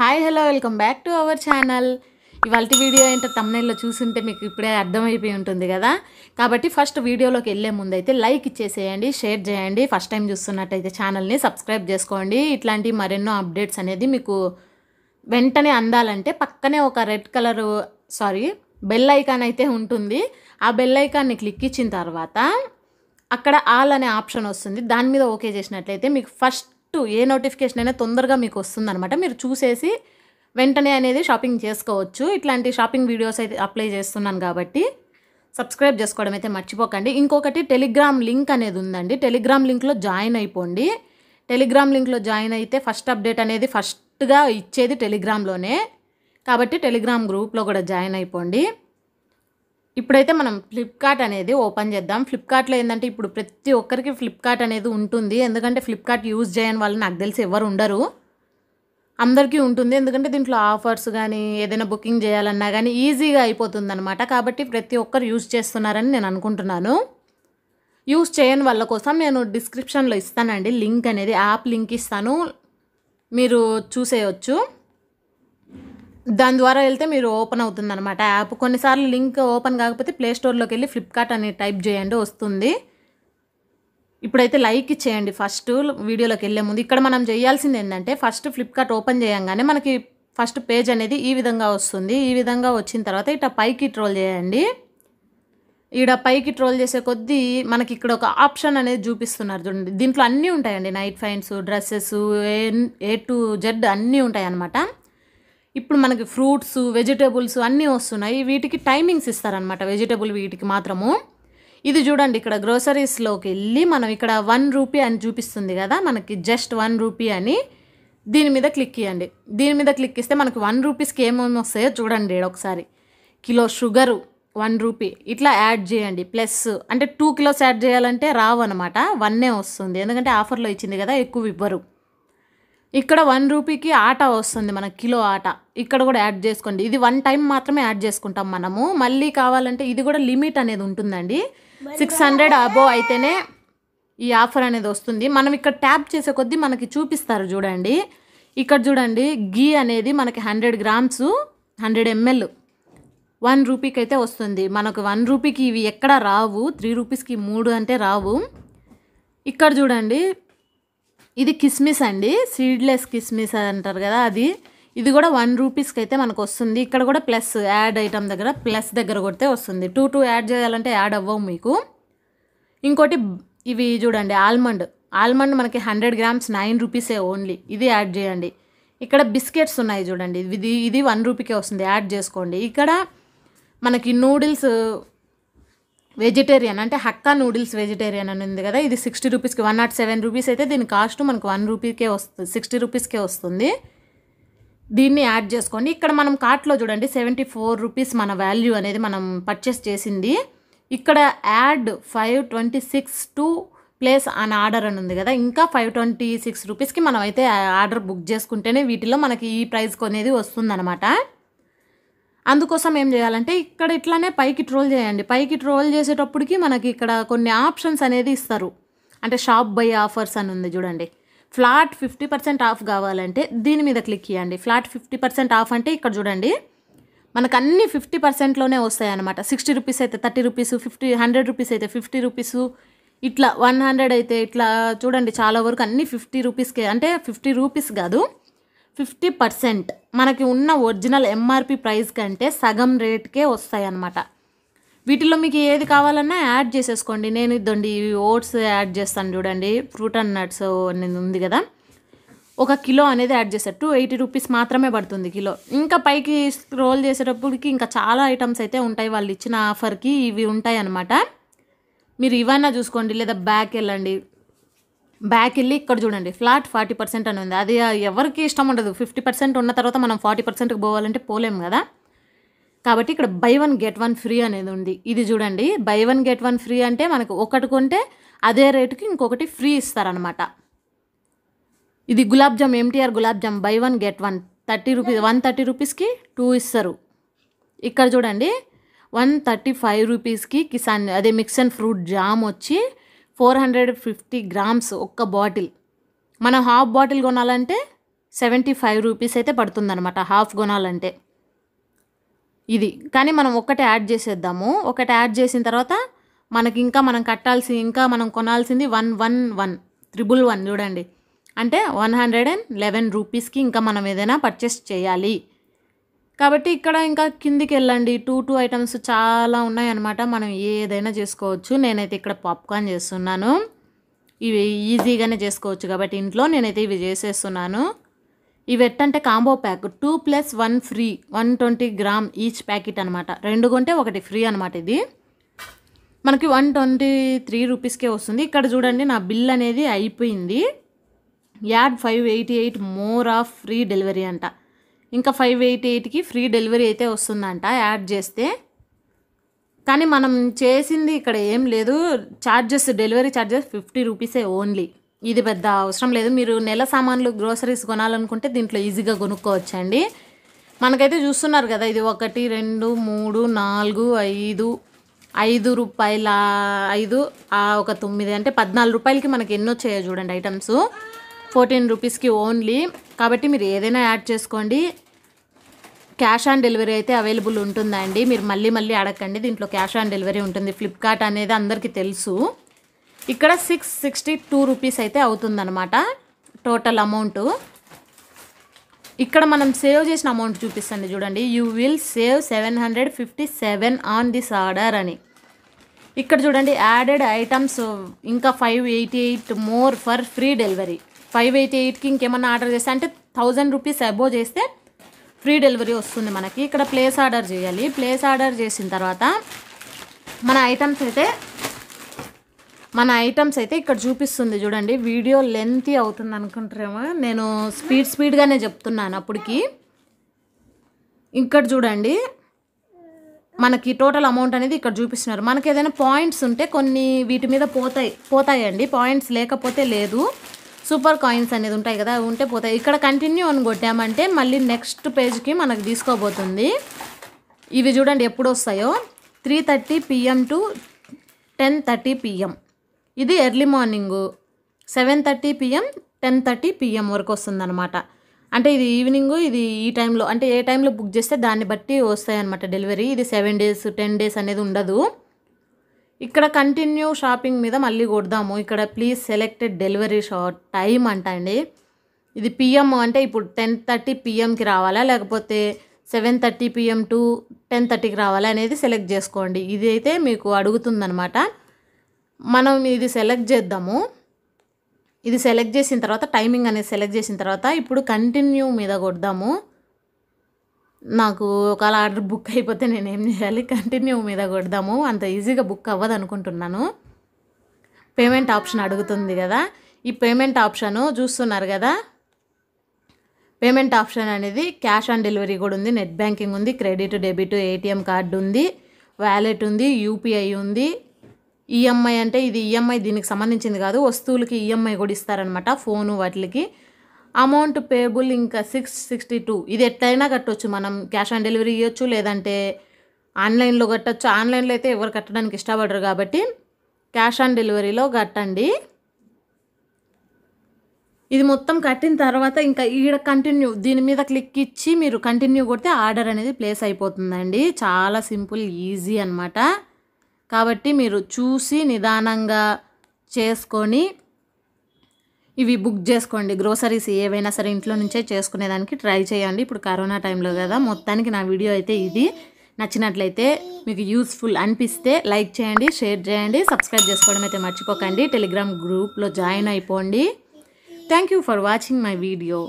hi hello welcome back to our channel ఇవాళ video ఏంటో తమ్నైల్లో చూసుంటే మీకు ఇప్పుడే అర్థమైపోయి ఉంటుంది కదా కాబట్టి ఫస్ట్ వీడియోలోకి వెళ్ళే ముందైతే లైక్ ఇచ్చేసేయండి షేర్ చేయండి ఫస్ట్ టైం చూస్తున్నట్టయితే ఛానల్ని సబ్స్క్రైబ్ చేసుకోండి ఇట్లాంటి మరెన్నో అప్డేట్స్ అనేది మీకు వెంటనే అందాలంటే పక్కనే ఒక red colour sorry bell icon అయితే ఉంటుంది ఆ బెల్ ఐకాన్ని క్లిక్ ఇచ్చిన తర్వాత అక్కడ ఆల్ అనే ఆప్షన్ వస్తుంది దాని మీద ఓకే చేసినట్లయితే మీకు ఫస్ట్ డైరెక్ట్ ఏ నోటిఫికేషన్ అయినా తొందరగా మీకు వస్తుందనమాట మీరు చూసేసి వెంటనే అనేది షాపింగ్ చేసుకోవచ్చు ఇట్లాంటి షాపింగ్ వీడియోస్ అయితే అప్లై చేస్తున్నాను కాబట్టి సబ్స్క్రైబ్ చేసుకోవడం అయితే మర్చిపోకండి ఇంకొకటి టెలిగ్రామ్ లింక్ అనేది ఉందండి టెలిగ్రామ్ లింక్లో జాయిన్ అయిపోండి టెలిగ్రామ్ లింక్లో జాయిన్ అయితే ఫస్ట్ అప్డేట్ అనేది ఫస్ట్గా ఇచ్చేది టెలిగ్రామ్లోనే కాబట్టి టెలిగ్రామ్ గ్రూప్లో కూడా జాయిన్ అయిపోండి ఇప్పుడైతే మనం ఫ్లిప్కార్ట్ అనేది ఓపెన్ చేద్దాం ఫ్లిప్కార్ట్లో ఏంటంటే ఇప్పుడు ప్రతి ఒక్కరికి ఫ్లిప్కార్ట్ అనేది ఉంటుంది ఎందుకంటే ఫ్లిప్కార్ట్ యూజ్ చేయని వాళ్ళు నాకు తెలిసి ఎవరు ఉండరు అందరికీ ఉంటుంది ఎందుకంటే దీంట్లో ఆఫర్స్ కానీ ఏదైనా బుకింగ్ చేయాలన్నా కానీ ఈజీగా అయిపోతుంది అనమాట కాబట్టి ప్రతి ఒక్కరు యూజ్ చేస్తున్నారని నేను అనుకుంటున్నాను యూజ్ చేయని వాళ్ళ కోసం నేను డిస్క్రిప్షన్లో ఇస్తానండి లింక్ అనేది యాప్ లింక్ ఇస్తాను మీరు చూసేయచ్చు దాని ద్వారా వెళ్తే మీరు ఓపెన్ అవుతుంది అనమాట యాప్ కొన్నిసార్లు లింక్ ఓపెన్ కాకపోతే ప్లే స్టోర్లోకి వెళ్ళి ఫ్లిప్కార్ట్ అని టైప్ చేయండి వస్తుంది ఇప్పుడైతే లైక్ ఇచ్చేయండి ఫస్ట్ వీడియోలోకి వెళ్ళే ముందు ఇక్కడ మనం చేయాల్సింది ఏంటంటే ఫస్ట్ ఫ్లిప్కార్ట్ ఓపెన్ చేయంగానే మనకి ఫస్ట్ పేజ్ అనేది ఈ విధంగా వస్తుంది ఈ విధంగా వచ్చిన తర్వాత ఇట పైకి ట్రోల్ చేయండి ఇక్కడ పైకి ట్రోల్ చేసే కొద్దీ మనకి ఇక్కడ ఒక ఆప్షన్ అనేది చూపిస్తున్నారు చూడండి దీంట్లో అన్నీ ఉంటాయండి నైట్ ఫైన్స్ dresses A A to Z అన్నీ ఉంటాయి అన్నమాట ఇప్పుడు మనకి ఫ్రూట్స్ వెజిటేబుల్స్ అన్నీ వస్తున్నాయి వీటికి టైమింగ్స్ ఇస్తారనమాట వెజిటేబుల్ వీటికి మాత్రము ఇది చూడండి ఇక్కడ గ్రోసరీస్లోకి వెళ్ళి మనం ఇక్కడ వన్ రూపీ అని చూపిస్తుంది కదా మనకి జస్ట్ వన్ రూపీ అని దీని మీద క్లిక్ ఇవ్వండి దీని మీద క్లిక్ ఇస్తే మనకు వన్ రూపీస్కి ఏమేమి వస్తాయో చూడండి ఒకసారి కిలో షుగరు వన్ రూపీ ఇట్లా యాడ్ చేయండి ప్లస్ అంటే టూ కిలోస్ యాడ్ చేయాలంటే రావు అనమాట వన్నే వస్తుంది ఎందుకంటే ఆఫర్లో ఇచ్చింది కదా ఎక్కువ ఇవ్వరు ఇక్కడ వన్ రూపీకి ఆట వస్తుంది మన కిలో ఆట ఇక్కడ కూడా యాడ్ చేసుకోండి ఇది వన్ టైం మాత్రమే యాడ్ చేసుకుంటాం మనము మళ్ళీ కావాలంటే ఇది కూడా లిమిట్ అనేది ఉంటుందండి సిక్స్ హండ్రెడ్ అబోవ్ అయితేనే ఈ ఆఫర్ అనేది వస్తుంది మనం ఇక్కడ ట్యాప్ చేసే కొద్దీ మనకి చూపిస్తారు చూడండి ఇక్కడ చూడండి గీ అనేది మనకి hundred grams hundred ML one రూపీకి అయితే వస్తుంది మనకు వన్ రూపీకి ఇవి ఎక్కడ రావు త్రీ రూపీస్కి మూడు అంటే రావు ఇక్కడ చూడండి ఇది కిస్మిస్ అండి సీడ్లెస్ కిస్మిస్ అంటారు కదా అది ఇది కూడా వన్ రూపీస్కి అయితే మనకు వస్తుంది ఇక్కడ కూడా ప్లస్ యాడ్ ఐటమ్ దగ్గర ప్లస్ దగ్గర కొడితే వస్తుంది టూ టూ యాడ్ చేయాలంటే యాడ్ అవ్వవు మీకు ఇంకోటి ఇవి చూడండి ఆల్మండ్ ఆల్మండ్ మనకి హండ్రెడ్ గ్రామ్స్ నైన్ రూపీసే ఓన్లీ ఇది యాడ్ చేయండి ఇక్కడ బిస్కెట్స్ ఉన్నాయి చూడండి ఇది ఇది వన్ రూపీకే వస్తుంది యాడ్ చేసుకోండి ఇక్కడ మనకి నూడిల్స్ వెజిటేరియన్ అంటే హక్కా నూడిల్స్ వెజిటేరియన్ అని ఉంది కదా ఇది సిక్స్టీ రూపీస్కి వన్ నాట్ సెవెన్ రూపీస్ అయితే దీని కాస్ట్ మనకు వన్ రూపీకే వస్తుంది సిక్స్టీ రూపీస్కే వస్తుంది దీన్ని యాడ్ చేసుకోండి ఇక్కడ మనం కార్ట్లో చూడండి సెవెంటీ ఫోర్ రూపీస్ మన వాల్యూ అనేది మనం పర్చేస్ చేసింది ఇక్కడ add five twenty six to place అని ఆర్డర్ అని ఉంది కదా ఇంకా ఫైవ్ ట్వంటీ సిక్స్ రూపీస్కి మనం అయితే ఆర్డర్ బుక్ చేసుకుంటేనే వీటిలో మనకి ఈ ప్రైస్కి అనేది వస్తుందన్నమాట అందుకోసం ఏం చేయాలంటే ఇక్కడ ఇట్లానే పైకి ట్రోల్ చేయండి పైకి ట్రోల్ చేసేటప్పటికి మనకి ఇక్కడ కొన్ని ఆప్షన్స్ అనేది ఇస్తారు అంటే షాప్ బై ఆఫర్స్ అని ఉంది చూడండి ఫ్లాట్ ఫిఫ్టీ పర్సెంట్ ఆఫ్ కావాలంటే దీని మీద క్లిక్ చేయండి ఫ్లాట్ ఫిఫ్టీ పర్సెంట్ ఆఫ్ అంటే ఇక్కడ చూడండి మనకు అన్ని ఫిఫ్టీ పర్సెంట్లోనే వస్తాయన్నమాట సిక్స్టీ రూపీస్ అయితే thirty rupees fifty hundred rupees అయితే ఫిఫ్టీ రూపీస్ ఇట్లా వన్ హండ్రెడ్ అయితే ఇట్లా చూడండి చాలా వరకు అన్ని ఫిఫ్టీ రూపీస్కే అంటే ఫిఫ్టీ రూపీస్ కాదు ఫిఫ్టీ పర్సెంట్ మనకి ఉన్న ఒరిజినల్ ఎంఆర్పి ప్రైస్ కంటే సగం రేట్కే వస్తాయి అన్నమాట వీటిలో మీకు ఏది కావాలన్నా యాడ్ చేసేసుకోండి నేను ఇద్దండి ఓట్స్ యాడ్ చేస్తాను చూడండి ఫ్రూట్ అండ్ నట్స్ అనేది ఉంది కదా ఒక కిలో అనేది యాడ్ చేశారు టూ ఎయిటీ రూపీస్ మాత్రమే పడుతుంది కిలో ఇంకా పైకి రోల్ చేసేటప్పటికి ఇంకా చాలా ఐటమ్స్ అయితే ఉంటాయి వాళ్ళు ఇచ్చిన ఆఫర్కి ఇవి ఉంటాయి అన్నమాట మీరు ఇవన్నా చూసుకోండి లేదా బ్యాక్ వెళ్ళండి బ్యాక్ వెళ్ళి ఇక్కడ చూడండి ఫ్లాట్ ఫార్టీ పర్సెంట్ అని ఉంది అది ఎవరికి ఇష్టం ఉండదు ఫిఫ్టీ పర్సెంట్ ఉన్న తర్వాత మనం ఫార్టీ పర్సెంట్కి పోవాలంటే పోలేం కదా కాబట్టి ఇక్కడ buy one get one free అనేది ఉంది ఇది చూడండి buy one get one free అంటే మనకు ఒకటి కొంటే అదే రేటుకి ఇంకొకటి ఫ్రీ ఇస్తారనమాట ఇది gulab jam MTR gulab jam buy one get one thirty rupees one thirty రూపీస్కి టూ ఇస్తారు ఇక్కడ చూడండి వన్ థర్టీ ఫైవ్ రూపీస్కి కిసాన్ అదే మిక్స్ అండ్ ఫ్రూట్ జామ్ వచ్చి ఫోర్ హండ్రెడ్ ఫిఫ్టీ గ్రామ్స్ ఒక్క బాటిల్ మనం హాఫ్ బాటిల్ కొనాలంటే సెవెంటీ ఫైవ్ రూపీస్ అయితే పడుతుందనమాట హాఫ్ కొనాలంటే ఇది కానీ మనం ఒకటి యాడ్ చేసేద్దాము ఒకటి యాడ్ చేసిన తర్వాత మనకి ఇంకా మనం కట్టాల్సి ఇంకా మనం కొనాల్సింది one one one triple one చూడండి అంటే వన్ హండ్రెడ్ అండ్ లెవెన్ రూపీస్కి ఇంకా మనం ఏదైనా పర్చేస్ చేయాలి కాబట్టి ఇక్కడ ఇంకా కిందికి వెళ్ళండి టూ టూ ఐటమ్స్ చాలా ఉన్నాయన్నమాట మనం ఏదైనా చేసుకోవచ్చు నేనైతే ఇక్కడ పాప్కార్న్ చేస్తున్నాను ఇవి ఈజీగానే చేసుకోవచ్చు కాబట్టి ఇంట్లో నేనైతే ఇవి చేసేస్తున్నాను ఇవి ఎట్టంటే combo pack two plus one free one twenty gram each packet అనమాట రెండు కొంటే ఒకటి ఫ్రీ అనమాట ఇది మనకి వన్ ట్వంటీ త్రీ రూపీస్కే వస్తుంది ఇక్కడ చూడండి నా బిల్ అనేది అయిపోయింది add five eighty eight more of free delivery అంట ఇంకా ఫైవ్ ఎయిట్ ఎయిట్కి ఫ్రీ డెలివరీ అయితే వస్తుందంట యాడ్ చేస్తే కానీ మనం చేసింది ఇక్కడ ఏం లేదు ఛార్జెస్ డెలివరీ ఛార్జెస్ ఫిఫ్టీ రూపీసే ఓన్లీ ఇది పెద్ద అవసరం లేదు మీరు నెల సామాన్లు గ్రోసరీస్ కొనాలనుకుంటే దీంట్లో ఈజీగా కొనుక్కోవచ్చండి మనకైతే చూస్తున్నారు కదా ఇది ఒకటి రెండు మూడు నాలుగు ఐదు ఐదు రూపాయల ఐదు ఒక తొమ్మిది అంటే పద్నాలుగు రూపాయలకి మనకి ఎన్నో చేయ చూడండి ఐటమ్స్ ఫోర్టీన్ రూపీస్కి ఓన్లీ కాబట్టి మీరు ఏదైనా యాడ్ చేసుకోండి క్యాష్ ఆన్ డెలివరీ అయితే అవైలబుల్ ఉంటుందండి మీరు మళ్ళీ మళ్ళీ అడగండి దీంట్లో క్యాష్ ఆన్ డెలివరీ ఉంటుంది ఫ్లిప్కార్ట్ అనేది అందరికీ తెలుసు ఇక్కడ సిక్స్ సిక్స్టీ టూ రూపీస్ అయితే అవుతుందన్నమాట టోటల్ అమౌంట్ ఇక్కడ మనం సేవ్ చేసిన అమౌంట్ చూపిస్తుంది చూడండి you will save seven hundred fifty seven on this order అని ఇక్కడ చూడండి యాడెడ్ ఐటమ్స్ ఇంకా five eighty eight more for free delivery five eighty ఎయిట్కి ఇంకేమన్నా ఆర్డర్ చేస్తే అంటే థౌజండ్ రూపీస్ అబోవ్ చేస్తే ఫ్రీ డెలివరీ వస్తుంది మనకి ఇక్కడ ప్లేస్ ఆర్డర్ చేయాలి ప్లేస్ ఆర్డర్ చేసిన తర్వాత మన ఐటమ్స్ అయితే మన ఐటమ్స్ అయితే ఇక్కడ చూపిస్తుంది చూడండి వీడియో లెంత్ అవుతుంది అనుకుంటారేమో నేను స్పీడ్ స్పీడ్గానే చెప్తున్నాను అప్పటికి ఇక్కడ చూడండి మనకి టోటల్ అమౌంట్ అనేది ఇక్కడ చూపిస్తున్నారు మనకి ఏదైనా పాయింట్స్ ఉంటే కొన్ని వీటి మీద పోతాయి పోతాయండి పాయింట్స్ లేకపోతే లేదు సూపర్ కాయిన్స్ అనేది ఉంటాయి కదా ఉంటే పోతాయి ఇక్కడ కంటిన్యూ అని కొట్టామంటే మళ్ళీ నెక్స్ట్ పేజ్కి మనకు తీసుకోబోతుంది ఇవి చూడండి ఎప్పుడు వస్తాయో three thirty PM to ten thirty PM ఇది early morning seven thirty PM ten thirty PM వరకు వస్తుందన్నమాట అంటే ఇది ఈవినింగ్ ఇది ఈ టైంలో అంటే ఏ టైంలో బుక్ చేస్తే దాన్ని బట్టి వస్తాయి అనమాట డెలివరీ ఇది సెవెన్ డేస్ టెన్ డేస్ అనేది ఉండదు ఇక్కడ కంటిన్యూ షాపింగ్ మీద మళ్ళీ కొడదాము ఇక్కడ please selected delivery slot time అంట అండి ఇది పిఎం అంటే ఇప్పుడు టెన్ థర్టీ పిఎంకి రావాలా లేకపోతే సెవెన్ థర్టీ పిఎం టు టెన్ థర్టీకి రావాలా అనేది సెలెక్ట్ చేసుకోండి ఇది అయితే మీకు అడుగుతుందనమాట మనం ఇది సెలెక్ట్ చేద్దాము ఇది సెలెక్ట్ చేసిన తర్వాత టైమింగ్ అనేది సెలెక్ట్ చేసిన తర్వాత ఇప్పుడు కంటిన్యూ మీద కొడదాము నాకు ఒకవేళ ఆర్డర్ బుక్ అయిపోతే నేను ఏం చేయాలి కంటిన్యూ మీద కొడదాము అంత ఈజీగా బుక్ అవ్వదు అనుకుంటున్నాను పేమెంట్ ఆప్షన్ అడుగుతుంది కదా ఈ పేమెంట్ ఆప్షను చూస్తున్నారు కదా పేమెంట్ ఆప్షన్ అనేది క్యాష్ ఆన్ డెలివరీ కూడా ఉంది నెట్ బ్యాంకింగ్ ఉంది క్రెడిట్ డెబిట్ ఏటీఎం కార్డు ఉంది వ్యాలెట్ ఉంది యూపీఐ ఉంది ఈఎంఐ అంటే ఇది ఈఎంఐ దీనికి సంబంధించింది కాదు వస్తువులకి ఈఎంఐ కూడా ఇస్తారనమాట ఫోను వాటికి అమౌంట్ పేబుల్ ఇంకా సిక్స్ సిక్స్టీ టూ ఇది ఎట్లయినా కట్టొచ్చు మనం క్యాష్ ఆన్ డెలివరీ ఇవ్వచ్చు లేదంటే ఆన్లైన్లో కట్టచ్చు ఆన్లైన్లో అయితే ఎవరు కట్టడానికి ఇష్టపడరు కాబట్టి క్యాష్ ఆన్ డెలివరీలో కట్టండి ఇది మొత్తం కట్టిన తర్వాత ఇంకా ఈడ కంటిన్యూ దీని మీద క్లిక్ ఇచ్చి మీరు కంటిన్యూ కొడితే ఆర్డర్ అనేది ప్లేస్ అయిపోతుందండి చాలా సింపుల్ ఈజీ అనమాట కాబట్టి మీరు చూసి నిదానంగా చేసుకొని ఇవి బుక్ చేసుకోండి గ్రోసరీస్ ఏవైనా సరే ఇంట్లో నుంచే చేసుకునేదానికి ట్రై చేయండి ఇప్పుడు కరోనా టైంలో కదా మొత్తానికి నా వీడియో అయితే ఇది నచ్చినట్లయితే మీకు యూస్ఫుల్ అనిపిస్తే లైక్ చేయండి షేర్ చేయండి సబ్స్క్రైబ్ చేసుకోవడం అయితే మర్చిపోకండి టెలిగ్రామ్ గ్రూప్లో జాయిన్ అయిపోండి thank for watching my video